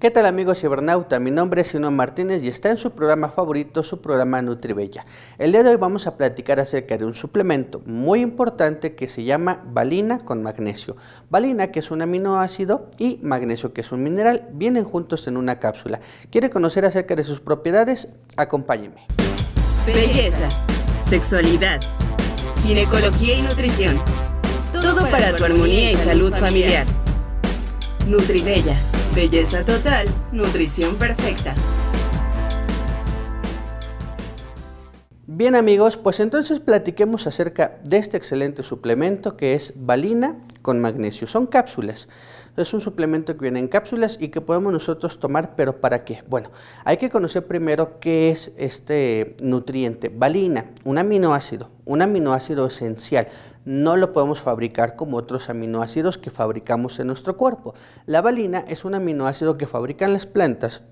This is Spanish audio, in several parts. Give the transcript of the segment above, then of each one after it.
¿Qué tal amigos cibernauta? Mi nombre es Sino Martínez y está en su programa favorito, su programa Nutribella. El día de hoy vamos a platicar acerca de un suplemento muy importante que se llama balina con magnesio. Valina que es un aminoácido y magnesio que es un mineral, vienen juntos en una cápsula. ¿Quiere conocer acerca de sus propiedades? Acompáñeme. Belleza, sexualidad, ginecología y nutrición. Todo para tu armonía y salud familiar. Nutribella Belleza total, nutrición perfecta. Bien amigos, pues entonces platiquemos acerca de este excelente suplemento que es balina con magnesio. Son cápsulas. Es un suplemento que viene en cápsulas y que podemos nosotros tomar, pero ¿para qué? Bueno, hay que conocer primero qué es este nutriente. Valina, un aminoácido, un aminoácido esencial no lo podemos fabricar como otros aminoácidos que fabricamos en nuestro cuerpo. La valina es un aminoácido que fabrican las plantas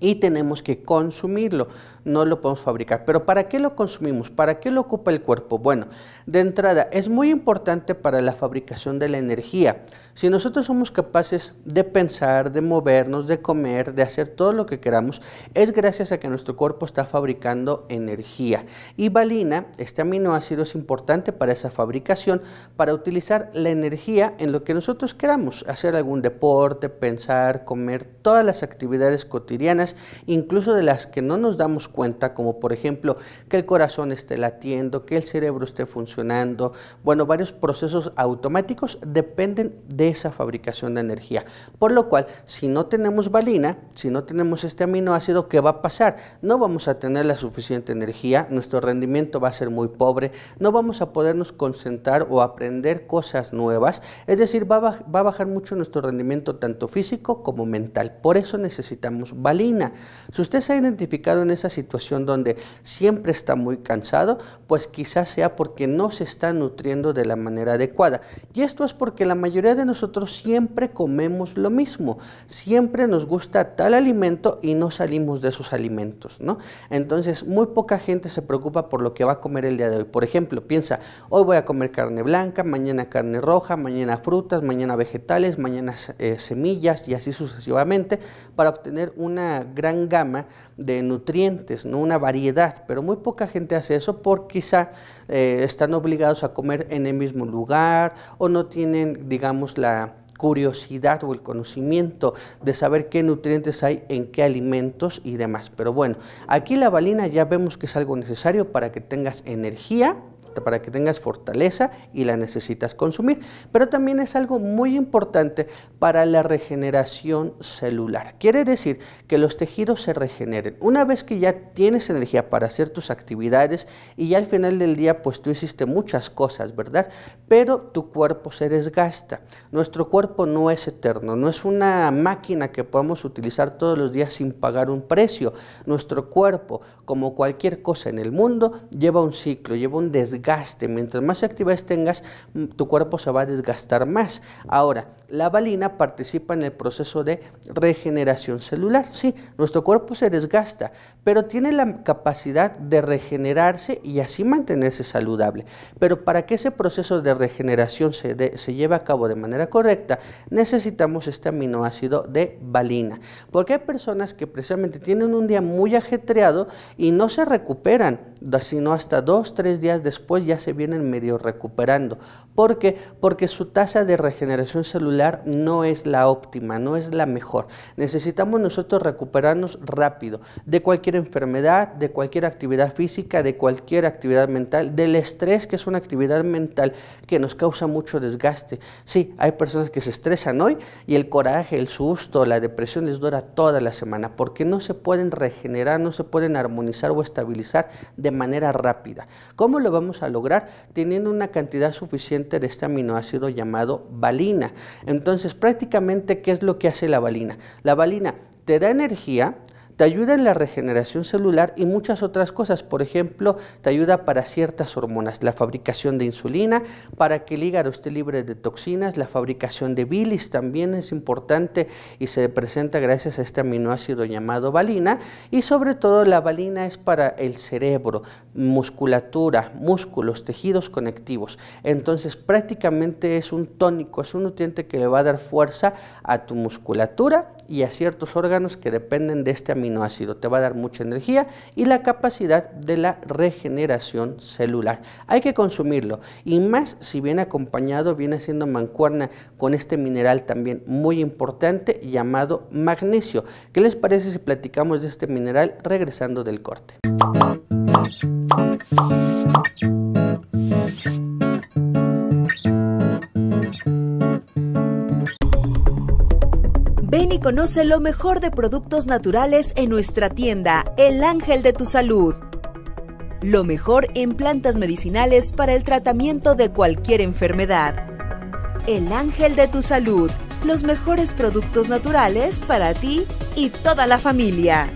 y tenemos que consumirlo no lo podemos fabricar. Pero ¿para qué lo consumimos? ¿Para qué lo ocupa el cuerpo? Bueno, de entrada, es muy importante para la fabricación de la energía. Si nosotros somos capaces de pensar, de movernos, de comer, de hacer todo lo que queramos, es gracias a que nuestro cuerpo está fabricando energía. Y valina, este aminoácido es importante para esa fabricación, para utilizar la energía en lo que nosotros queramos, hacer algún deporte, pensar, comer, todas las actividades cotidianas, incluso de las que no nos damos cuenta como por ejemplo que el corazón esté latiendo, que el cerebro esté funcionando. Bueno, varios procesos automáticos dependen de esa fabricación de energía. Por lo cual, si no tenemos valina, si no tenemos este aminoácido, ¿qué va a pasar? No vamos a tener la suficiente energía, nuestro rendimiento va a ser muy pobre, no vamos a podernos concentrar o aprender cosas nuevas, es decir, va a, va a bajar mucho nuestro rendimiento tanto físico como mental. Por eso necesitamos valina. Si usted se ha identificado en esa situación, situación donde siempre está muy cansado, pues quizás sea porque no se está nutriendo de la manera adecuada. Y esto es porque la mayoría de nosotros siempre comemos lo mismo, siempre nos gusta tal alimento y no salimos de esos alimentos, ¿no? Entonces, muy poca gente se preocupa por lo que va a comer el día de hoy. Por ejemplo, piensa, hoy voy a comer carne blanca, mañana carne roja, mañana frutas, mañana vegetales, mañana eh, semillas y así sucesivamente para obtener una gran gama de nutrientes ¿no? una variedad, pero muy poca gente hace eso porque quizá eh, están obligados a comer en el mismo lugar o no tienen, digamos, la curiosidad o el conocimiento de saber qué nutrientes hay en qué alimentos y demás. Pero bueno, aquí la balina ya vemos que es algo necesario para que tengas energía para que tengas fortaleza y la necesitas consumir. Pero también es algo muy importante para la regeneración celular. Quiere decir que los tejidos se regeneren. Una vez que ya tienes energía para hacer tus actividades y ya al final del día pues tú hiciste muchas cosas, ¿verdad? Pero tu cuerpo se desgasta. Nuestro cuerpo no es eterno, no es una máquina que podamos utilizar todos los días sin pagar un precio. Nuestro cuerpo, como cualquier cosa en el mundo, lleva un ciclo, lleva un desgaste desgaste. Mientras más activas tengas, tu cuerpo se va a desgastar más. Ahora, la valina participa en el proceso de regeneración celular. Sí, nuestro cuerpo se desgasta, pero tiene la capacidad de regenerarse y así mantenerse saludable. Pero para que ese proceso de regeneración se, lleve a cabo de manera correcta, necesitamos este aminoácido de valina. Porque hay personas que precisamente tienen un día muy ajetreado y no se recuperan, sino hasta dos, tres días después pues ya se vienen medio recuperando. ¿Por qué? Porque su tasa de regeneración celular no es la óptima, no es la mejor. Necesitamos nosotros recuperarnos rápido de cualquier enfermedad, de cualquier actividad física, de cualquier actividad mental, del estrés, que es una actividad mental que nos causa mucho desgaste. Sí, hay personas que se estresan hoy y el coraje, el susto, la depresión les dura toda la semana porque no se pueden regenerar, no se pueden armonizar o estabilizar de manera rápida. ¿Cómo lo vamos a lograr teniendo una cantidad suficiente de este aminoácido llamado valina. Entonces, prácticamente, ¿qué es lo que hace la valina? La valina te da energía, te ayuda en la regeneración celular y muchas otras cosas. Por ejemplo, te ayuda para ciertas hormonas, la fabricación de insulina, para que el hígado esté libre de toxinas, la fabricación de bilis también es importante y se presenta gracias a este aminoácido llamado valina. Y sobre todo la valina es para el cerebro, musculatura, músculos, tejidos conectivos. Entonces prácticamente es un tónico, es un nutriente que le va a dar fuerza a tu musculatura y a ciertos órganos que dependen de este aminoácido. Te va a dar mucha energía y la capacidad de la regeneración celular. Hay que consumirlo y más si viene acompañado, viene siendo mancuerna con este mineral también muy importante llamado magnesio. ¿Qué les parece si platicamos de este mineral regresando del corte? conoce lo mejor de productos naturales en nuestra tienda, El Ángel de tu Salud. Lo mejor en plantas medicinales para el tratamiento de cualquier enfermedad. El Ángel de tu Salud, los mejores productos naturales para ti y toda la familia.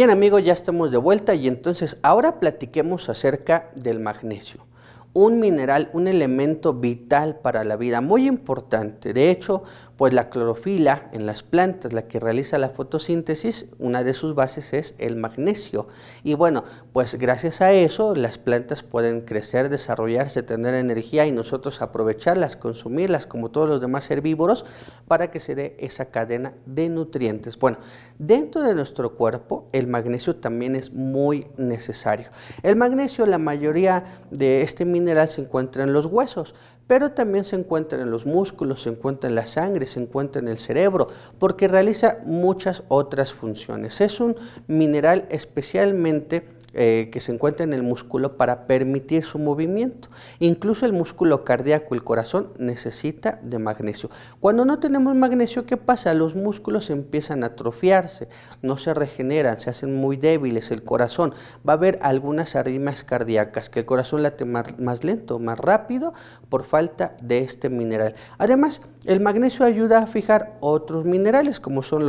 Bien amigos, ya estamos de vuelta y entonces ahora platiquemos acerca del magnesio un mineral, un elemento vital para la vida, muy importante. De hecho, pues la clorofila en las plantas, la que realiza la fotosíntesis, una de sus bases es el magnesio. Y bueno, pues gracias a eso las plantas pueden crecer, desarrollarse, tener energía y nosotros aprovecharlas, consumirlas como todos los demás herbívoros para que se dé esa cadena de nutrientes. Bueno, dentro de nuestro cuerpo el magnesio también es muy necesario. El magnesio, la mayoría de este mineral, mineral se encuentra en los huesos, pero también se encuentra en los músculos, se encuentra en la sangre, se encuentra en el cerebro, porque realiza muchas otras funciones. Es un mineral especialmente eh, que se encuentra en el músculo para permitir su movimiento. Incluso el músculo cardíaco, el corazón, necesita de magnesio. Cuando no tenemos magnesio, ¿qué pasa? Los músculos empiezan a atrofiarse, no se regeneran, se hacen muy débiles. El corazón va a haber algunas arritmias cardíacas, que el corazón late más, lento, más rápido, por falta de este mineral. Además, el magnesio ayuda a fijar otros minerales, como son,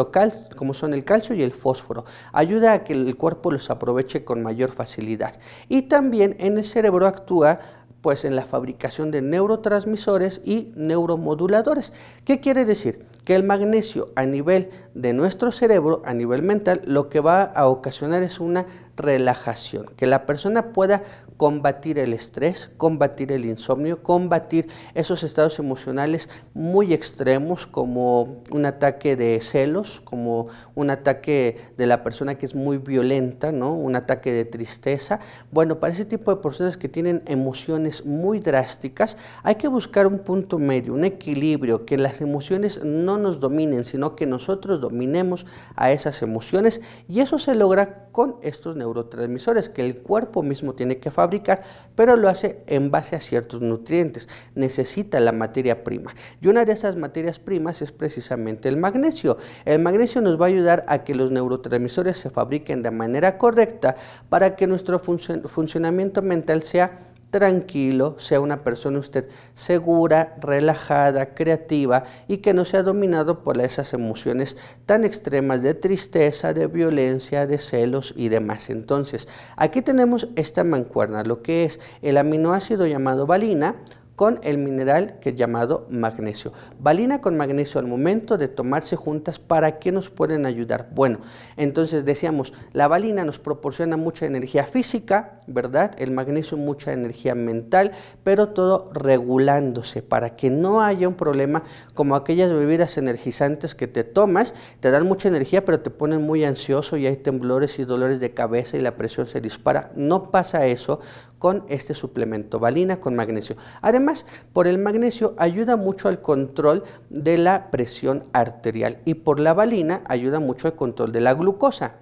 como son el calcio y el fósforo. Ayuda a que el cuerpo los aproveche con mayor facilidad. Y también en el cerebro actúa pues en la fabricación de neurotransmisores y neuromoduladores. ¿Qué quiere decir? Que el magnesio a nivel de nuestro cerebro, a nivel mental, lo que va a ocasionar es una relajación, que la persona pueda combatir el estrés, combatir el insomnio, combatir esos estados emocionales muy extremos como un ataque de celos, como un ataque de la persona que es muy violenta, ¿no? un ataque de tristeza. Bueno, para ese tipo de personas que tienen emociones muy drásticas, hay que buscar un punto medio, un equilibrio, que las emociones no nos dominen, sino que nosotros dominemos a esas emociones y eso se logra con estos neurotransmisores que el cuerpo mismo tiene que fabricar, pero lo hace en base a ciertos nutrientes. Necesita la materia prima. Y una de esas materias primas es precisamente el magnesio. El magnesio nos va a ayudar a que los neurotransmisores se fabriquen de manera correcta para que nuestro funcionamiento mental sea tranquilo, sea una persona usted segura, relajada, creativa y que no sea dominado por esas emociones tan extremas de tristeza, de violencia, de celos y demás. Entonces, aquí tenemos esta mancuerna, lo que es el aminoácido llamado valina, con el mineral que es llamado magnesio. Balina con magnesio al momento de tomarse juntas, ¿para qué nos pueden ayudar? Bueno, entonces decíamos, la balina nos proporciona mucha energía física, ¿verdad? El magnesio mucha energía mental, pero todo regulándose para que no haya un problema como aquellas bebidas energizantes que te tomas, te dan mucha energía, pero te ponen muy ansioso y hay temblores y dolores de cabeza y la presión se dispara. No pasa eso con este suplemento, valina con magnesio. Además, por el magnesio ayuda mucho al control de la presión arterial y por la valina ayuda mucho al control de la glucosa.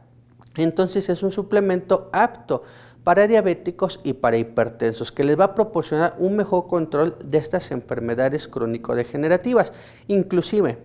Entonces es un suplemento apto para diabéticos y para hipertensos, que les va a proporcionar un mejor control de estas enfermedades crónico-degenerativas. Inclusive,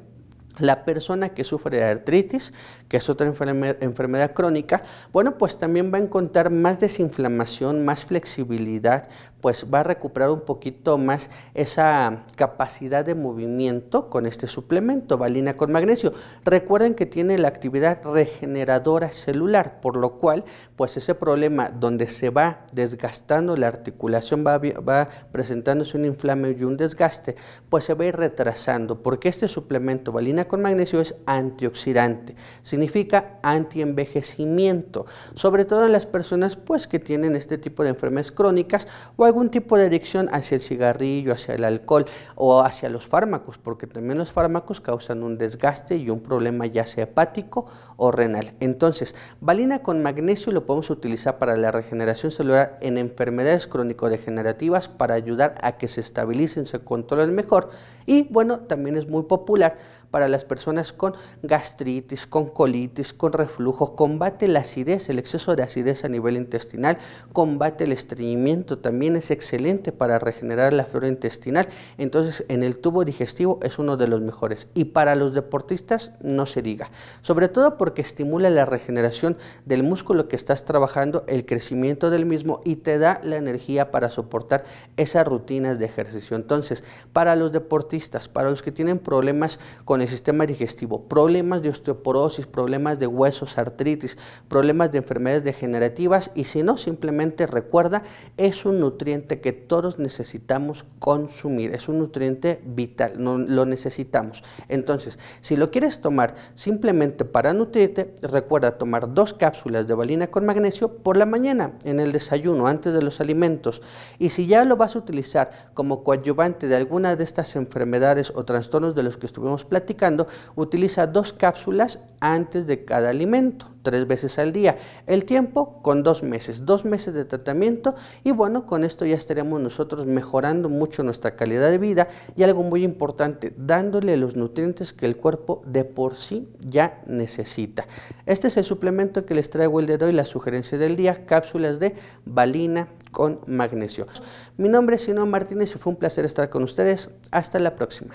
la persona que sufre de artritis, que es otra enfermedad crónica, bueno, pues también va a encontrar más desinflamación, más flexibilidad, pues va a recuperar un poquito más esa capacidad de movimiento con este suplemento, valina con magnesio. Recuerden que tiene la actividad regeneradora celular, por lo cual, pues ese problema donde se va desgastando la articulación, va, va presentándose un inflame y un desgaste, pues se va a ir retrasando, porque este suplemento, valina con magnesio, es antioxidante significa antienvejecimiento, sobre todo en las personas pues, que tienen este tipo de enfermedades crónicas o algún tipo de adicción hacia el cigarrillo, hacia el alcohol o hacia los fármacos, porque también los fármacos causan un desgaste y un problema ya sea hepático o renal. Entonces, valina con magnesio lo podemos utilizar para la regeneración celular en enfermedades crónico-degenerativas para ayudar a que se estabilicen, se controlen mejor y bueno, también es muy popular para las personas con gastritis, con colitis, con reflujo, combate la acidez, el exceso de acidez a nivel intestinal, combate el estreñimiento, también es excelente para regenerar la flora intestinal, entonces en el tubo digestivo es uno de los mejores y para los deportistas no se diga, sobre todo porque estimula la regeneración del músculo que estás trabajando, el crecimiento del mismo y te da la energía para soportar esas rutinas de ejercicio. Entonces, para los deportistas, para los que tienen problemas con el sistema digestivo, problemas de osteoporosis, problemas de huesos, artritis, problemas de enfermedades degenerativas y si no, simplemente recuerda, es un nutriente que todos necesitamos consumir, es un nutriente vital, no, lo necesitamos. Entonces, si lo quieres tomar simplemente para nutrirte, recuerda tomar dos cápsulas de valina con magnesio por la mañana, en el desayuno, antes de los alimentos. Y si ya lo vas a utilizar como coadyuvante de alguna de estas enfermedades o trastornos de los que estuvimos platicando, utiliza dos cápsulas antes de cada alimento, tres veces al día. El tiempo con dos meses, dos meses de tratamiento y bueno, con esto ya estaremos nosotros mejorando mucho nuestra calidad de vida y algo muy importante, dándole los nutrientes que el cuerpo de por sí ya necesita. Este es el suplemento que les traigo el de hoy, la sugerencia del día, cápsulas de balina con magnesio. Mi nombre es Sino Martínez y fue un placer estar con ustedes. Hasta la próxima